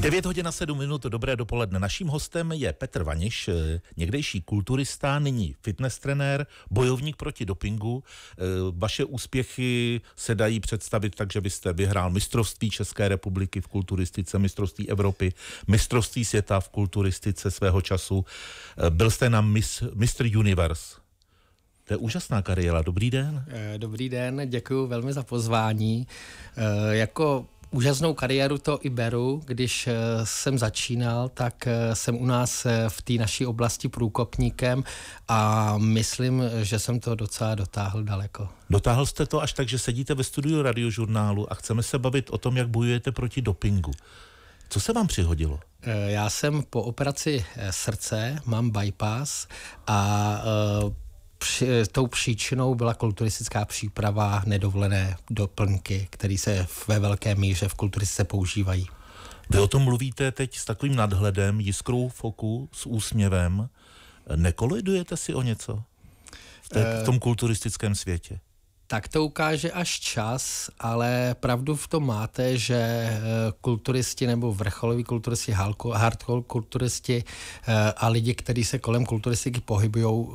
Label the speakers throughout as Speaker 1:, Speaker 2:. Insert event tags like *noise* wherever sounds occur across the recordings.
Speaker 1: 9 hodin a 7 minut, dobré dopoledne. Naším hostem je Petr Vaniš, eh, někdejší kulturista, nyní fitness trenér, bojovník proti dopingu. Eh, vaše úspěchy se dají představit tak, že byste vyhrál mistrovství České republiky v kulturistice, mistrovství Evropy, mistrovství světa v kulturistice svého času. Eh, byl jste na Miss, Mr. Universe. To je úžasná kariéra. Dobrý den.
Speaker 2: Dobrý den, děkuji velmi za pozvání. Jako úžasnou kariéru to i beru. Když eh, jsem začínal, tak eh, jsem u nás eh, v té naší oblasti průkopníkem a myslím, že jsem to docela dotáhl daleko.
Speaker 1: Dotáhl jste to až tak, že sedíte ve studiu radiožurnálu a chceme se bavit o tom, jak bojujete proti
Speaker 2: dopingu. Co se vám přihodilo? Já jsem po operaci srdce, mám bypass a při, eh, tou příčinou byla kulturistická příprava nedovolené doplňky, které se ve velké míře v kulturistice používají.
Speaker 1: Vy o tom mluvíte teď s takovým nadhledem, jiskrou foku, s úsměvem.
Speaker 2: Nekolidujete si o něco v, té, v tom eh,
Speaker 1: kulturistickém světě?
Speaker 2: Tak to ukáže až čas, ale pravdu v tom máte, že eh, kulturisti nebo vrcholoví kulturisti, hardcore kulturisti a lidi, kteří se kolem kulturistiky pohybují,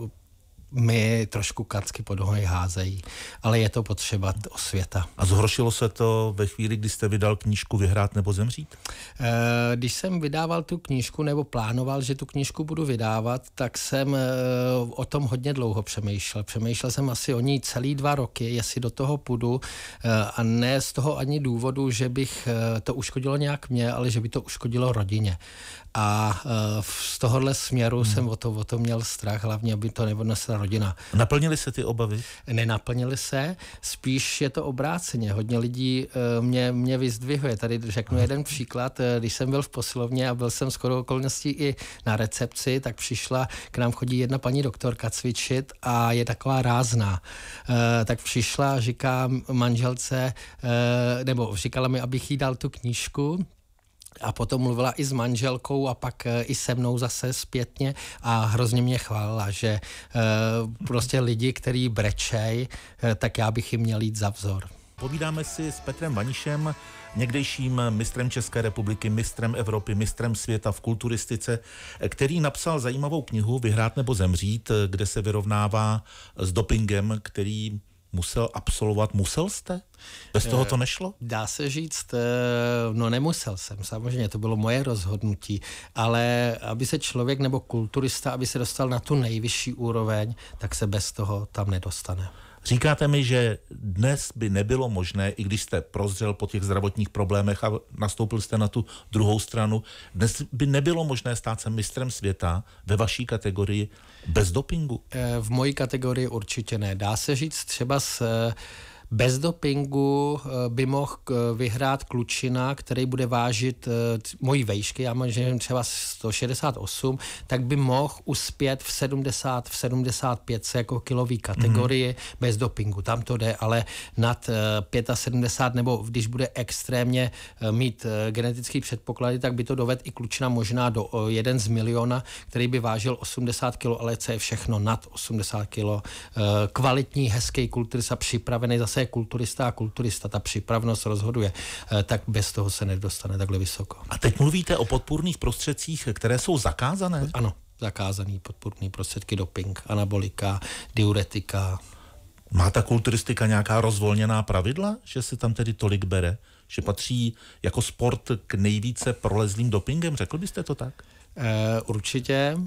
Speaker 2: mi trošku kacky pod nohy házejí, ale je to potřeba osvěta. A
Speaker 1: zhoršilo se to ve chvíli, kdy jste vydal knížku Vyhrát nebo zemřít?
Speaker 2: Eh, když jsem vydával tu knížku nebo plánoval, že tu knížku budu vydávat, tak jsem eh, o tom hodně dlouho přemýšlel. Přemýšlel jsem asi o ní celý dva roky, jestli do toho půjdu eh, a ne z toho ani důvodu, že bych to uškodilo nějak mě, ale že by to uškodilo rodině. A z tohohle směru hmm. jsem o to, o to měl strach, hlavně aby to nebo rodina. Naplnily se ty obavy? Nenaplnily se, spíš je to obráceně. Hodně lidí eh, mě, mě vyzdvihuje. Tady řeknu jeden příklad. Eh, když jsem byl v poslovně a byl jsem skoro okolností i na recepci, tak přišla, k nám chodí jedna paní doktorka cvičit a je taková rázná. Eh, tak přišla a říká manželce, nebo říkala mi, abych jí dal tu knížku, a potom mluvila i s manželkou a pak e, i se mnou zase zpětně a hrozně mě chválila, že e, prostě lidi, který brečej, e, tak já bych jim měl jít za vzor.
Speaker 1: Povídáme si s Petrem Vanišem, někdejším mistrem České republiky, mistrem Evropy, mistrem světa v kulturistice, který napsal zajímavou knihu Vyhrát nebo zemřít, kde se vyrovnává s dopingem, který
Speaker 2: musel absolvovat? Musel jste? Bez toho to eh, nešlo? Dá se říct, eh, no nemusel jsem, samozřejmě, to bylo moje rozhodnutí, ale aby se člověk nebo kulturista, aby se dostal na tu nejvyšší úroveň, tak se bez toho tam nedostane. Říkáte
Speaker 1: mi, že dnes by nebylo možné, i když jste prozřel po těch zdravotních problémech a nastoupil jste na tu druhou stranu, dnes by nebylo možné stát se mistrem světa ve vaší
Speaker 2: kategorii bez dopingu? Eh, v mojí kategorii určitě ne. Dá se říct třeba s eh, bez dopingu eh, by mohl vyhrát klučina, který bude vážit eh, mojí vejšky, já mám že třeba 168, tak by mohl uspět v 70, v 75 jako kilový kategorii mm-hmm. bez dopingu. Tam to jde, ale nad 75 eh, nebo když bude extrémně mít genetický předpoklady, tak by to doved i klučina možná do jeden z miliona, který by vážil 80 kg, ale co je všechno nad 80 kg. Kvalitní, hezký kulturista, připravený zase je kulturista a kulturista, ta připravnost rozhoduje, eh, tak bez toho se nedostane takhle vysoko. A teď mluvíte o podpůrných prostředcích, které jsou zakázané? Ano,
Speaker 1: zakázané podpůrné prostředky, doping, anabolika, diuretika. Má ta kulturistika nějaká rozvolněná pravidla, že se tam tedy tolik bere? Že patří jako sport
Speaker 2: k nejvíce prolezlým dopingem, řekl byste to tak? Eh, určitě,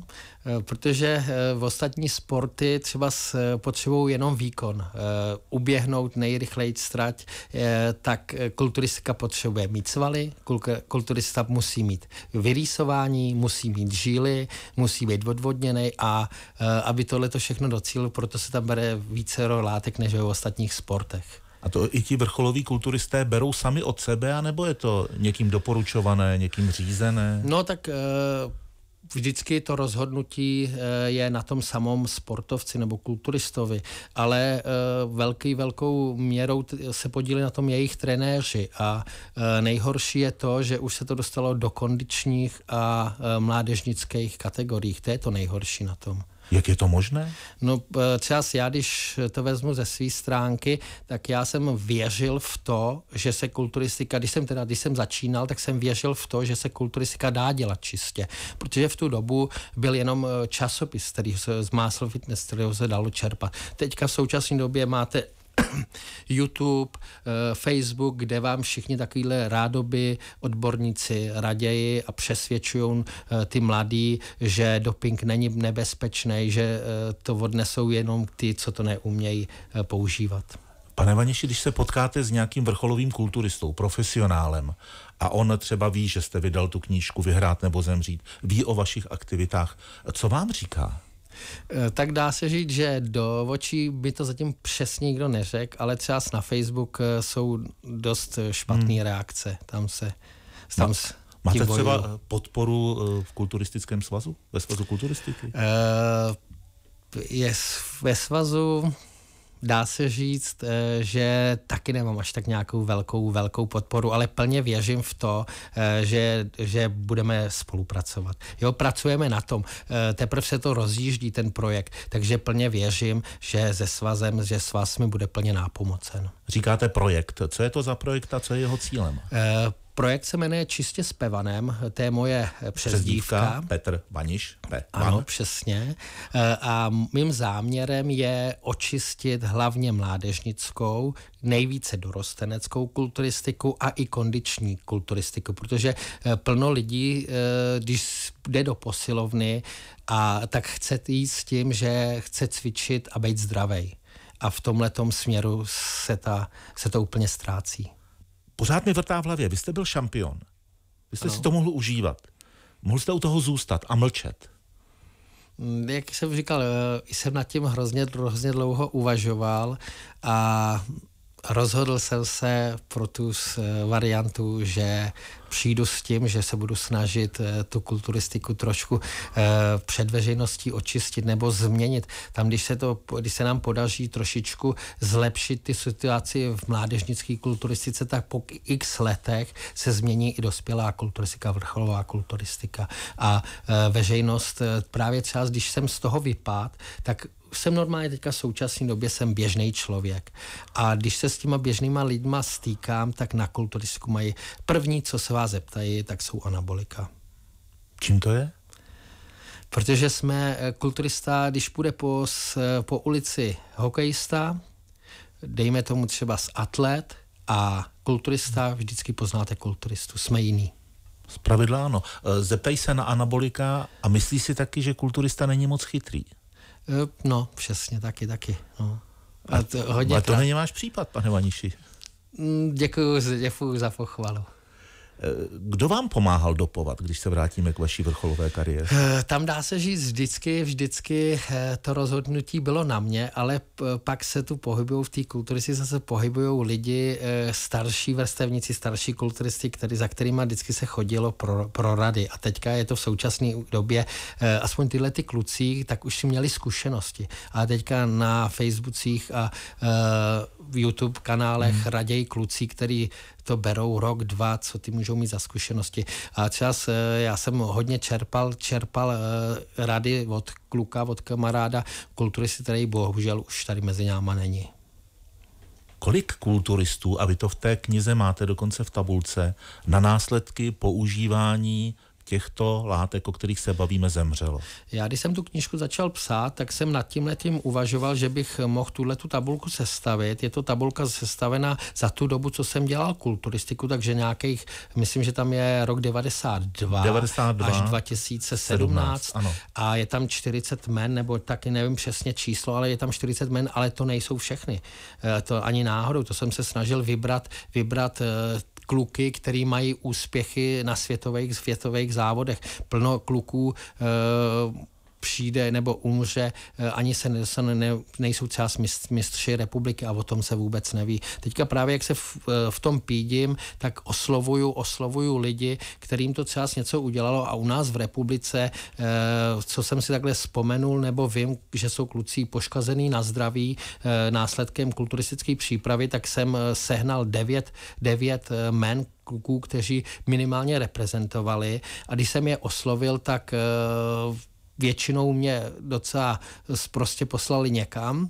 Speaker 2: eh, protože v eh, ostatní sporty třeba potřebují jenom výkon. Uběhnout nejrychleji strať, tak kulturistika potřebuje mít svaly, kulturista musí mít vyrýsování, musí mít žíly, musí být odvodněný a aby tohle to všechno docílil, proto se tam bere více látek než v ostatních sportech. A to i ti vrcholoví kulturisté berou sami od sebe, anebo je to někým
Speaker 1: doporučované, někým řízené?
Speaker 2: No tak eh, vždycky to rozhodnutí eh, je na tom samom sportovci nebo kulturistovi, ale eh, velký, velkou měrou se podílí na tom jejich trenéři a nejhorší je to, že už se to dostalo do kondičních a mládežnických kategoriích. To je to nejhorší na tom.
Speaker 1: Jak je to možné?
Speaker 2: No třeba eh, já, když to vezmu ze své stránky, tak já jsem věřil v to, že se kulturistika, když jsem teda, když jsem začínal, tak jsem věřil v to, že se kulturistika dá dělat čistě, protože v tu dobu byl jenom eh, časopis, který se z Muscle Fitness, který se dalo čerpat. Teďka v současné době máte *coughs* YouTube, eh, Facebook, kde vám všichni takovýhle rádoby odborníci raději a přesvědčují eh, ty mladí, že doping není nebezpečný, že eh, to odnesou jenom ty, co to neumějí používat. Pane
Speaker 1: Vaniši, když se potkáte s nějakým vrcholovým kulturistou, profesionálem, a on třeba ví, že jste vydal tu knížku Vyhrát nebo zemřít, ví o vašich aktivitách, co vám
Speaker 2: říká? Eh, tak dá se říct, že do očí by to zatím přesně nikdo neřekl, ale třeba na Facebook eh, jsou dost eh, špatné hmm. reakce. Tam se... Tam no. se Máte třeba
Speaker 1: podporu v kulturistickém svazu? Ve svazu kulturistiky?
Speaker 2: Uh, je ve svazu dá se říct, eh, že taky nemám až tak nějakou velkou, velkou podporu, ale plně věřím v to, eh, že, že budeme spolupracovat. Jo, pracujeme na tom. Eh, teprve se to rozjíždí, ten projekt, takže plně věřím, že ze svazem, že svaz mi bude plně nápomocen.
Speaker 1: Říkáte projekt. Co je to za projekt a co je jeho cílem?
Speaker 2: Projekt se jmenuje Čistě s Pevanem, to je moje přezdívka. přezdívka
Speaker 1: Petr Vaniš.
Speaker 2: Pe- ano, přesně. E, a mým záměrem je očistit hlavně mládežnickou, nejvíce dorosteneckou kulturistiku a i kondiční kulturistiku, protože e, plno lidí, e, když jde do posilovny, a tak chce jít s tím, že chce cvičit a být zdravý. A v tomhletom směru se, ta, se to úplně ztrácí pořád mi vrtá v hlavě, vy jste byl šampion,
Speaker 1: vy jste ano. si to mohl užívat, mohl jste u toho zůstat a mlčet.
Speaker 2: Mm, jak jsem říkal, eh, jsem nad tím hrozně, hrozně dlouho uvažoval a rozhodl jsem se pro tu eh, variantu, že přijdu s tím, že se budu snažit eh, tu kulturistiku trošku eh, před veřejností očistit nebo změnit. Tam, když se, to, když se nám podaří trošičku zlepšit ty situaci v mládežnické kulturistice, tak po x letech se změní i dospělá kulturistika, vrcholová kulturistika. A veřejnost právě třeba, když jsem z toho vypad, tak jsem normálně teďka v současné době jsem běžný člověk. A když se s těma běžnýma lidma stýkám, tak na kulturistku mají první, co se vás zeptají, tak jsou anabolika. Čím to je? Protože jsme eh, kulturista, když půjde po, eh, po ulici hokejista, dejme tomu třeba z atlet a kulturista, vždycky poznáte kulturistu, jsme
Speaker 1: jiný. Zpravidla ano. Eh, zeptej se na anabolika a myslí si taky, že kulturista
Speaker 2: není moc chytrý. Eh, no, přesně, taky, taky. No. A to, hodně ale to není váš případ, pane Vaniši. Děkuji, mm, děkuji za pochvalu. Eh,
Speaker 1: kdo vám pomáhal dopovat, když se vrátíme k vaší vrcholové kariéře?
Speaker 2: Eh, tam dá se říct vždycky, vždycky eh, to rozhodnutí bylo na mě, ale pak se tu pohybují v té kulturistice, se pohybují lidi, starší vrstevníci, starší kulturisti, který, za kterými vždycky se chodilo pro, pro rady. A teďka je to v současné době, aspoň tyhle ty kluci, tak už si měli zkušenosti. A teďka na Facebookích a v YouTube kanálech hmm. raději kluci, který to berou rok, dva, co ty můžou mít za zkušenosti. A čas, eh, já jsem hodně čerpal, čerpal eh, rady od kluka, od kamaráda, kulturisty, který bohužel už tady mezi náma není.
Speaker 1: Kolik kulturistů, a vy to v té knize máte dokonce v tabulce, na následky
Speaker 2: používání těchto látek, o kterých se bavíme, zemřelo? Já, když jsem tu knižku začal psát, tak jsem nad tím letím uvažoval, že bych mohl tuhle tu tabulku sestavit. Je to tabulka sestavená za tu dobu, co jsem dělal kulturistiku, takže nějakých, myslím, že tam je rok 92, 92 až 2017 17, ano. a je tam 40 men, nebo taky nevím přesně číslo, ale je tam 40 men, ale to nejsou všechny. E, to ani náhodou, to jsem se snažil vybrat, vybrat e, kluky, který mají úspěchy na světových, světových závodech. Plno kluků eh, přijde nebo umře, eh, ani se, ne, ne, nejsou třeba mistři republiky a o tom se vůbec neví. Teďka právě jak se v, eh, v tom pídím, tak oslovuju, oslovuju lidi, kterým to třeba něco udělalo a u nás v republice, eh, co jsem si takhle vzpomenul nebo vím, že jsou kluci poškazený na zdraví následkem kulturistické přípravy, tak jsem sehnal devět, devět men, kluků, kteří minimálně reprezentovali a když jsem je oslovil, tak většinou mě docela prostě poslali někam,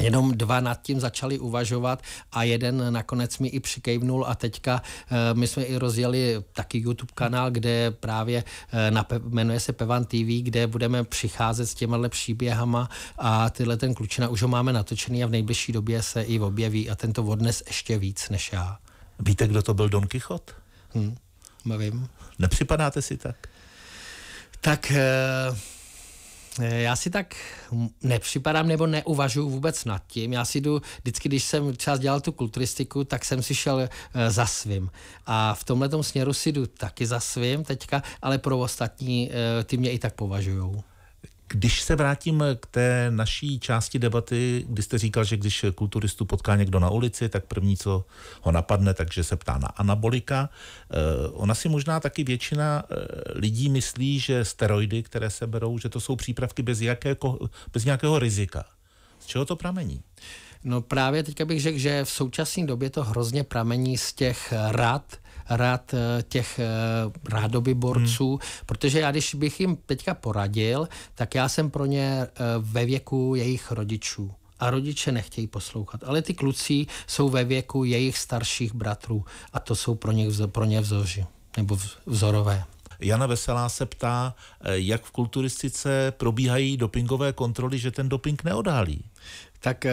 Speaker 2: Jenom dva nad tím začali uvažovat a jeden nakonec mi i přikejvnul a teďka eh, my jsme i rozjeli taky YouTube kanál, kde právě eh, na, jmenuje se Pevan TV, kde budeme přicházet s těma příběhama a tyhle ten klučina už ho máme natočený a v nejbližší době se i objeví a tento odnes ještě víc než já. Víte, kdo to byl Don Kichot? Hm, nevím. Nepřipadáte si tak? Tak eh, eh, já si tak nepřipadám nebo neuvažuji vůbec nad tím. Já si jdu, vždycky, když jsem třeba dělal tu kulturistiku, tak jsem si šel eh, za svým. A v tomhle směru si jdu taky za svým teďka, ale pro ostatní ty mě i tak považujou.
Speaker 1: Když se vrátím k té naší části debaty, kdy jste říkal, že když kulturistu potká někdo na ulici, tak první, co ho napadne, takže se ptá na anabolika. Eh, ona si možná taky většina eh, lidí myslí, že steroidy, které se berou, že to jsou přípravky
Speaker 2: bez, jakého, bez nějakého rizika. Z čeho to pramení? No právě teďka bych řekl, že v současné době to hrozně pramení z těch rad, rad eh, těch eh, rádoby borců, hmm. protože já když bych jim teďka poradil, tak já jsem pro ně eh, ve věku jejich rodičů a rodiče nechtějí poslouchat. Ale ty kluci jsou ve věku jejich starších bratrů a to jsou pro ně, pro ně vzoři nebo vzorové.
Speaker 1: Jana Veselá se ptá, jak v kulturistice probíhají
Speaker 2: dopingové kontroly, že ten doping neodhalí. Tak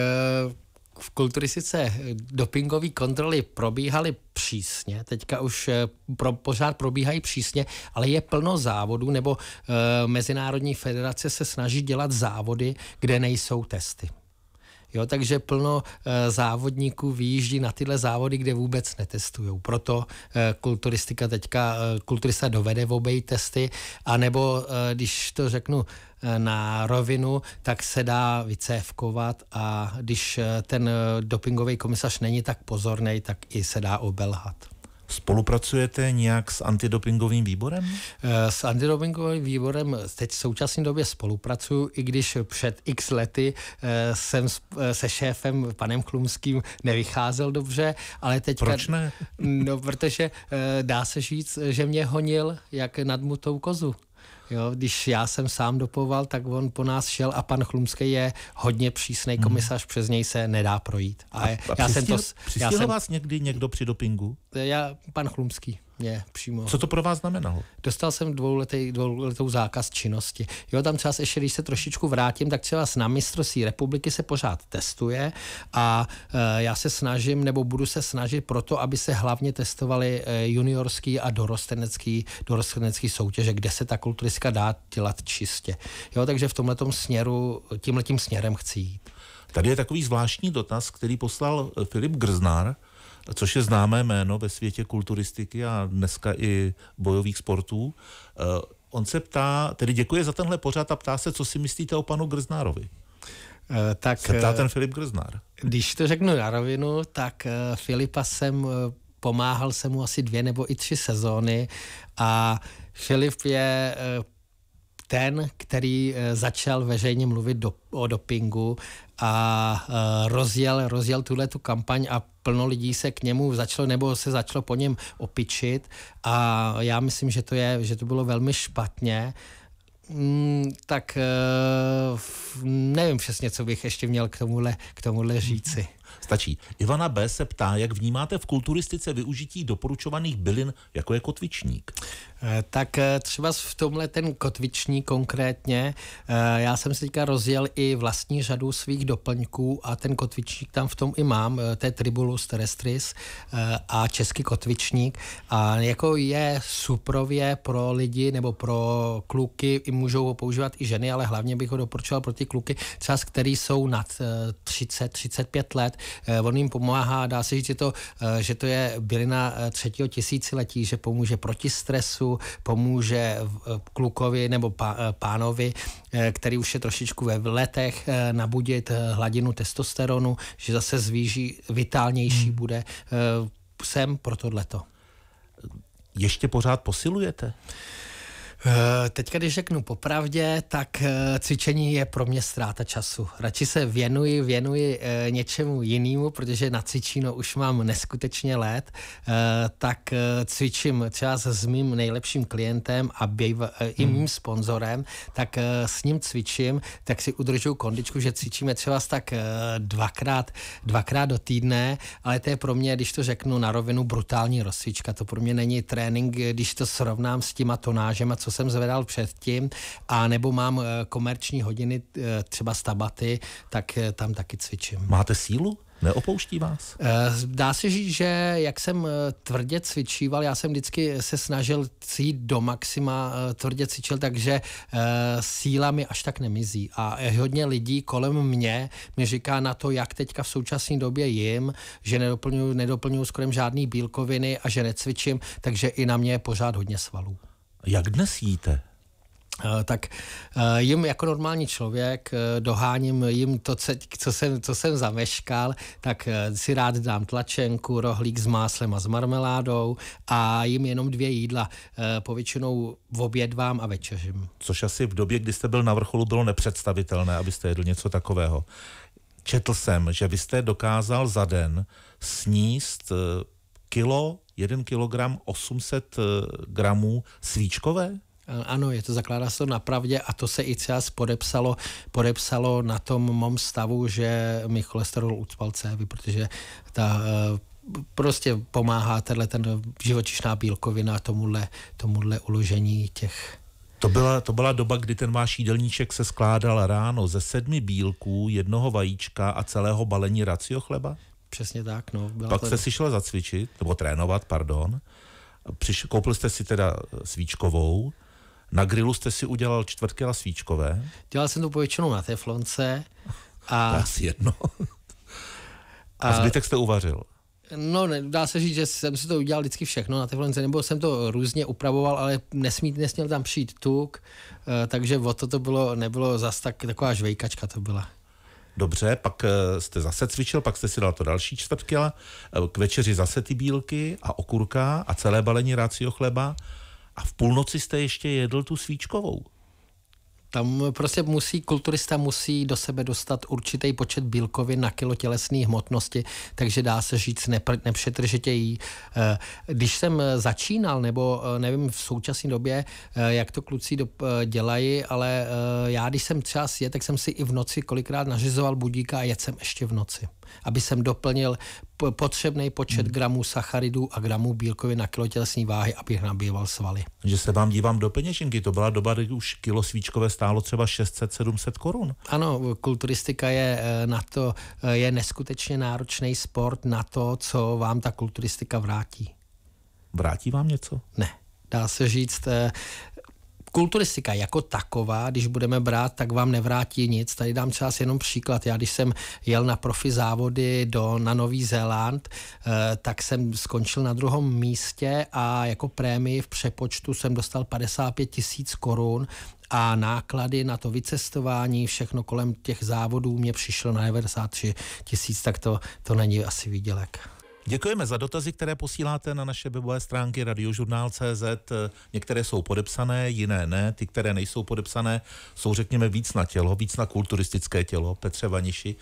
Speaker 2: v kulturistice eh, dopingové kontroly probíhaly přísně, teďka už eh, pro, pořád probíhají přísně, ale je plno závodů, nebo e, Mezinárodní federace se snaží dělat závody, kde nejsou testy. Jo, takže plno eh, závodníků vyjíždí na tyhle závody, kde vůbec netestují. Proto eh, kulturistika teďka, eh, kulturista dovede v obej testy, anebo když to řeknu na rovinu, tak se dá vycévkovat a když ten dopingový komisař není tak pozorný, tak i se dá obelhat. Spolupracujete nějak s antidopingovým výborem? Eh, s antidopingovým výborem teď v současné době spolupracuju, i když před x lety eh, jsem eh, se šéfem panem Klumským nevycházel dobře, ale teď... Proč ne? No, protože dá se říct, že mě honil jak nadmutou kozu. Jo, když já jsem sám dopoval, tak on po nás šel a pan Chlumský je hodně přísný mhm. komisař, hmm. přes něj se nedá projít. A, a, a já přistil, jsem to, já jsem, vás
Speaker 1: někdy někdo při dopingu?
Speaker 2: Já, pan Chlumský. Mě přímo. Co to pro vás znamenalo? Dostal jsem dvouletý, dvouletou zákaz činnosti. Jo, tam třeba ještě, když se trošičku vrátím, tak třeba na mistrovství republiky se pořád testuje a e, já se snažím, nebo budu se snažit proto, aby se hlavně testovali e, juniorský a dorostenecký, dorostenecký soutěže, kde se ta kulturistka dá dělat čistě. Jo, takže v tomhletom směru, tímhletím směrem chci jít. Tady je takový zvláštní dotaz, který poslal
Speaker 1: e, Filip Grznár, což je známé jméno ve světě kulturistiky a dneska i bojových sportů. Eh, on se ptá, tedy děkuje za tenhle pořad a ptá se, co si
Speaker 2: myslíte o panu Grznárovi. Eh,
Speaker 1: tak, se ptá eh, ten Filip Grznár.
Speaker 2: Když to řeknu na rovinu, tak Filipa jsem pomáhal se mu asi dvě nebo i tři sezóny a Filip je ten, který eh, začal veřejně mluvit do, o dopingu a eh, rozjel, rozjel tuhle tu kampaň a plno lidí se k němu začalo nebo se začalo po něm opičit a já myslím, že to, je, že to bylo velmi špatně. Mm, tak eh, nevím přesně, co bych ještě měl k tomuhle, k tomuhle říci. Stačí.
Speaker 1: Ivana B. se ptá, jak vnímáte v kulturistice využití doporučovaných bylin jako je kotvičník?
Speaker 2: Eh, tak eh, třeba v tomhle ten kotviční konkrétně, eh, já jsem si teďka rozjel i vlastní řadu svých doplňků a ten kotvičník tam v tom i mám, to je Tribulus terrestris a český kotvičník a jako je suprově pro lidi nebo pro kluky, i můžou ho používat i ženy, ale hlavně bych ho doporučoval pro ty kluky, třeba který jsou nad 30-35 let, on jim pomáhá, dá se říct, že to, že to je bylina třetího tisíciletí, že pomůže proti stresu, pomůže eh, klukovi nebo eh, pánovi, eh, který už je trošičku ve letech, nabudit hladinu testosteronu, že zase zvýší, vitálnější hmm. bude. Jsem pro tohleto. Ještě pořád posilujete? Eh, teď když řeknu popravdě, tak eh, cvičení je pro mě ztráta času. Radši se věnuji, věnuji eh, něčemu jinému, protože na cvičíno už mám neskutečně let, tak cvičím třeba s mým nejlepším klientem a býv, i hmm. mým sponzorem, tak s ním cvičím, tak si udržuju kondičku, že cvičíme třeba tak dvakrát, dvakrát do týdne, ale to je pro mě, když to řeknu na rovinu, brutální rozcvička. To pro mě není trénink, když to srovnám s těma tonážema, co jsem zvedal předtím, a nebo mám eh, komerční hodiny eh, třeba stabaty, tak eh, tam taky cvičím. Máte sílu? Neopouští vás? Dá se říct, že jak jsem tvrdě cvičíval, já jsem vždycky se snažil cít do maxima, tvrdě cvičil, takže síla mi až tak nemizí. A hodně lidí kolem mě mi říká na to, jak teďka v současné době jim, že nedoplňuju, nedoplňuju skoro žádný bílkoviny a že necvičím, takže i na mě je pořád hodně svalů. Jak dnes jíte? Eh, tak eh, jim jako normální člověk eh, doháním jim to, co jsem, co jsem zameškal, tak si rád dám tlačenku, rohlík s máslem a s marmeládou a jim jenom dvě jídla. Povětšinou v oběd vám a večeřím.
Speaker 1: Což asi v době, kdy jste byl na vrcholu, bylo nepředstavitelné, abyste jedl něco takového. Četl jsem, že vy jste dokázal za den sníst kilo, 1 kilogram 800 eh,
Speaker 2: gramů svíčkové? Eh, ano, je to zakládá se to na pravdě a to se i třeba podepsalo, podepsalo na tom mom stavu, že mi cholesterol ucpal cévy, protože ta eh, prostě pomáhá tenhle ten živočišná bílkovina tomuhle, tomuhle uložení těch
Speaker 1: to byla, to byla doba, kdy ten váš jídelníček se skládal ráno ze sedmi bílků, jednoho vajíčka a celého balení racio chleba?
Speaker 2: Přesně tak, no. Byla Pak jste si
Speaker 1: šel zacvičit, nebo trénovat, pardon. Přiš, koupil jste si teda eh, svíčkovou, na grilu jste si udělal čtvrtky a svíčkové? Dělal jsem
Speaker 2: to povětšinou na teflonce.
Speaker 1: A... to asi jedno. a... a zbytek jste uvařil?
Speaker 2: No, dá se říct, že jsem si to udělal vždycky všechno na teflonce, nebo jsem to různě upravoval, ale nesmí, nesměl tam přijít tuk, eh, takže o to to bylo, nebylo zas tak, taková žvejkačka to byla
Speaker 1: dobře, pak eh, jste zase cvičil, pak jste si dal to další čtvrtkila, eh, k večeři zase ty bílky a okurka a celé balení rácího chleba
Speaker 2: a v půlnoci jste ještě jedl tu svíčkovou. Tam prostě musí, kulturista musí do sebe dostat určitý počet bílkovin na kilo tělesné hmotnosti, takže dá se říct nepr- nepřetržitě jí. Eh, když jsem začínal, nebo eh, nevím v současné době, eh, jak to kluci do, dělají, ale já když jsem třeba je, tak jsem si i v noci kolikrát nařizoval budíka a jet jsem ještě v noci aby jsem doplnil potřebný počet hmm. gramů sacharidů a gramů bílkovin na kilo tělesní váhy, abych nabýval
Speaker 1: svaly. Že se vám dívám do peněženky, to byla doba, kdy už kilo svíčkové stálo třeba 600-700
Speaker 2: korun. Ano, kulturistika je e, na to, e, je neskutečně náročný sport na to, co vám ta kulturistika vrátí. Vrátí vám něco? Ne dá se říct, e, kulturistika jako taková, když budeme brát, tak vám nevrátí nic. Tady dám třeba jenom příklad. Já když jsem jel na profi závody do, na Nový Zéland, eh, tak jsem skončil na druhém místě a jako prémii v přepočtu jsem dostal 55 tisíc korun a náklady na to vycestování, všechno kolem těch závodů mě přišlo na 93 tisíc, tak to, to není asi výdělek.
Speaker 1: Děkujeme za dotazy, které posíláte na naše webové stránky radiožurnál.cz. Některé jsou podepsané, jiné ne. Ty, které nejsou podepsané, jsou řekněme víc na tělo, víc na kulturistické tělo Petře Vaniši.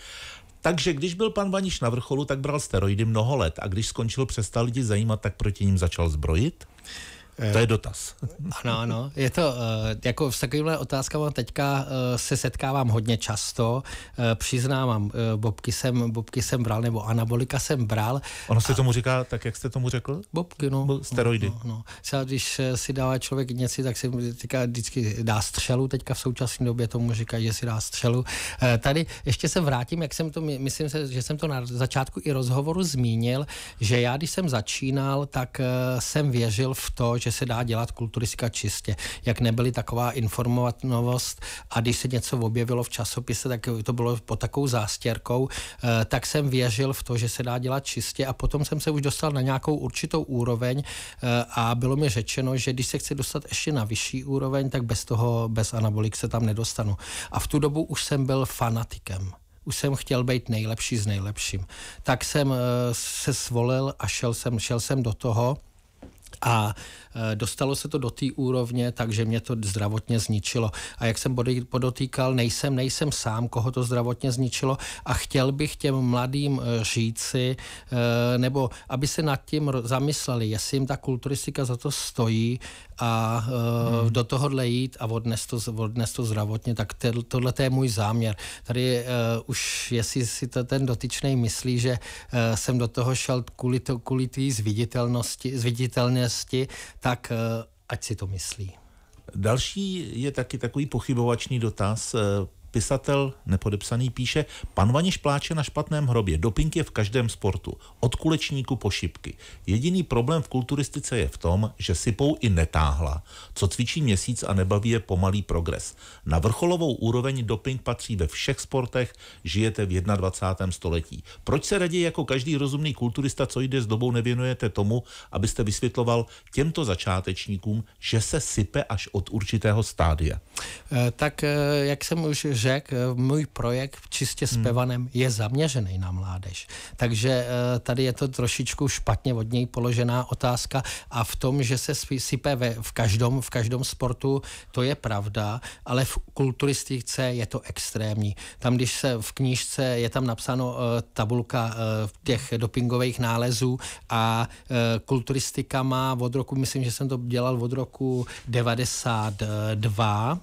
Speaker 1: Takže když byl pan Vaniš na vrcholu, tak bral steroidy mnoho let a když skončil, přestal lidi zajímat, tak proti ním začal zbrojit? To je dotaz. *laughs*
Speaker 2: Ano, ano. Je to, eh, jako s takovýmhle otázkama teďka eh, se setkávám hodně často. Eh, přiznávám, bobky jsem, bobky jsem bral, nebo anabolika jsem bral. Ono se a... tomu říká, tak jak jste tomu řekl? Bobky, no. Steroidy. No, no, no. Třeba když si dává člověk něco, tak si teďka vždycky dá střelu. Teďka v současné době tomu říkají, že si dá střelu. Tady ještě se vrátím, jak jsem to, myslím, že jsem to na začátku i rozhovoru zmínil, že já, když jsem začínal, tak jsem věřil v to, že se dá dělat kulturistika čistě. Jak nebyly taková informovatnost a když se něco objevilo v časopise, tak to bylo pod takovou zástěrkou, eh, tak jsem věřil v to, že se dá dělat čistě a potom jsem se už dostal na nějakou určitou úroveň eh, a bylo mi řečeno, že když se chci dostat ještě na vyšší úroveň, tak bez toho, bez anabolik se tam nedostanu. A v tu dobu už jsem byl fanatikem už jsem chtěl být nejlepší s nejlepším. Tak jsem eh, se svolil a šel jsem, šel jsem do toho. A Eh, dostalo se to do té úrovně, takže mě to zdravotně zničilo. A jak jsem podotýkal, nejsem, nejsem sám, koho to zdravotně zničilo a chtěl bych těm mladým eh, říci, eh, nebo aby se nad tím zamysleli, jestli jim ta kulturistika za to stojí a hmm. do tohohle jít a odnes to, odnes to zdravotně, tak tohle je můj záměr. Tady uh, už, jestli si to ten dotyčný myslí, že uh, jsem do toho šel kvůli, to, kvůli té zviditelnosti, zviditelnosti, tak eh, ať si to myslí.
Speaker 1: Další je taky takový pochybovačný dotaz eh, Pisatel nepodepsaný píše, pan Vaniš pláče na špatném hrobě, doping je v každém sportu, od kulečníku po šipky. Jediný problém v kulturistice je v tom, že sypou i netáhla, co cvičí měsíc a nebaví je pomalý progres. Na vrcholovou úroveň doping patří ve všech sportech, žijete v 21. století. Proč se raději jako každý rozumný kulturista, co jde s dobou, nevěnujete tomu, abyste vysvětloval těmto začátečníkům, že se sype až od určitého stádia?
Speaker 2: Eh, tak, eh, jak jsem už řekl, eh, můj projekt čistě s hmm. Pevanem je zaměřený na mládež. Takže eh, tady je to trošičku špatně od něj položená otázka a v tom, že se sype ve, v, každém, v každém sportu, to je pravda, ale v kulturistice je to extrémní. Tam, když se v knížce je tam napsáno eh, tabulka těch dopingových nálezů a kulturistika má od roku, myslím, že jsem to dělal od roku 92,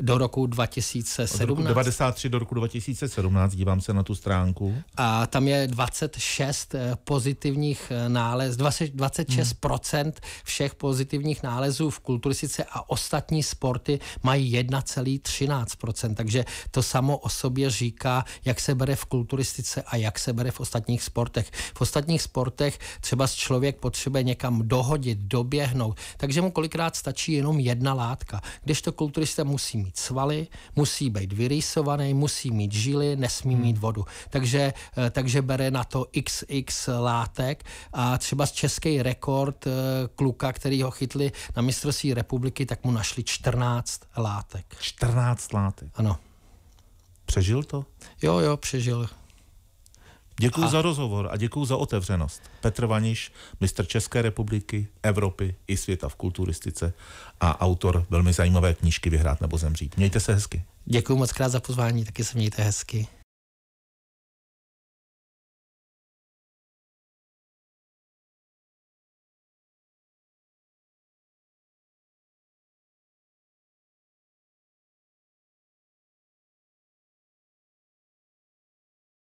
Speaker 2: do roku 2017. Od roku 93
Speaker 1: do roku 2017, dívám se na tu stránku.
Speaker 2: A tam je 26 eh, pozitivních eh, nálezů. 26% hmm. všech pozitivních nálezů v kulturistice a ostatní sporty mají 1,13%, takže to samo o sobě říká, jak se bere v kulturistice a jak se bere v ostatních sportech. V ostatních sportech třeba člověk potřebuje někam dohodit, doběhnout, takže mu kolikrát stačí jenom jedna látka, když to kulturista musí mít mít svaly, musí být vyrýsovaný, musí mít žily, nesmí hmm. mít vodu. Takže, eh, takže bere na to XX látek a třeba z český rekord eh, kluka, který ho chytli na mistrovství republiky, tak mu našli 14 látek. 14 látek? Ano. Přežil to? Jo, jo, přežil. Děkuji a... za rozhovor a
Speaker 1: děkuji za otevřenost. Petr Vaniš, mistr České republiky, Evropy i světa v kulturistice a autor velmi zajímavé knížky Vyhrát nebo zemřít. Mějte se hezky.
Speaker 2: Děkuji moc krát za pozvání, taky se mějte hezky.